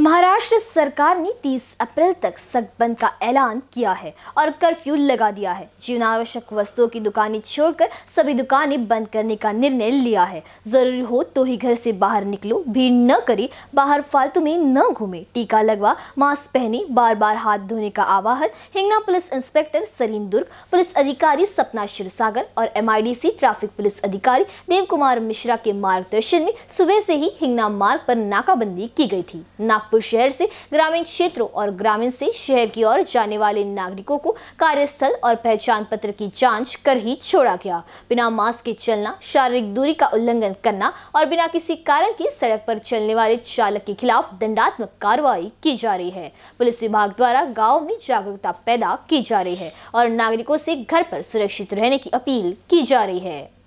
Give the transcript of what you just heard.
महाराष्ट्र सरकार ने 30 अप्रैल तक सख्त बंद का ऐलान किया है और कर्फ्यू लगा दिया है जीवनावश्यक वस्तुओं की दुकानें छोड़कर सभी दुकानें बंद करने का निर्णय लिया है जरूरी हो तो ही घर से बाहर निकलो भीड़ न करे बाहर फालतू में न घूमे टीका लगवा मास्क पहने बार बार हाथ धोने का आवाहन Hingna police inspector Salim Durg police अधिकारी सपना सागर और एम ट्रैफिक पुलिस अधिकारी देव कुमार मिश्रा के मार्गदर्शन में सुबह से ही हिंगना मार्ग पर नाकाबंदी की गई थी नाक नागपुर शहर से ग्रामीण क्षेत्रों और ग्रामीण से शहर की ओर जाने वाले नागरिकों को कार्यस्थल और पहचान पत्र की जाँच कर ही छोड़ा गया बिना मास्क के चलना शारीरिक दूरी का उल्लंघन करना और बिना किसी कारण के सड़क पर चलने वाले चालक के खिलाफ दंडात्मक कार्रवाई की जा रही है पुलिस विभाग द्वारा गाँव में जागरूकता पैदा की जा रही है और नागरिकों से घर पर सुरक्षित रहने की अपील की जा रही है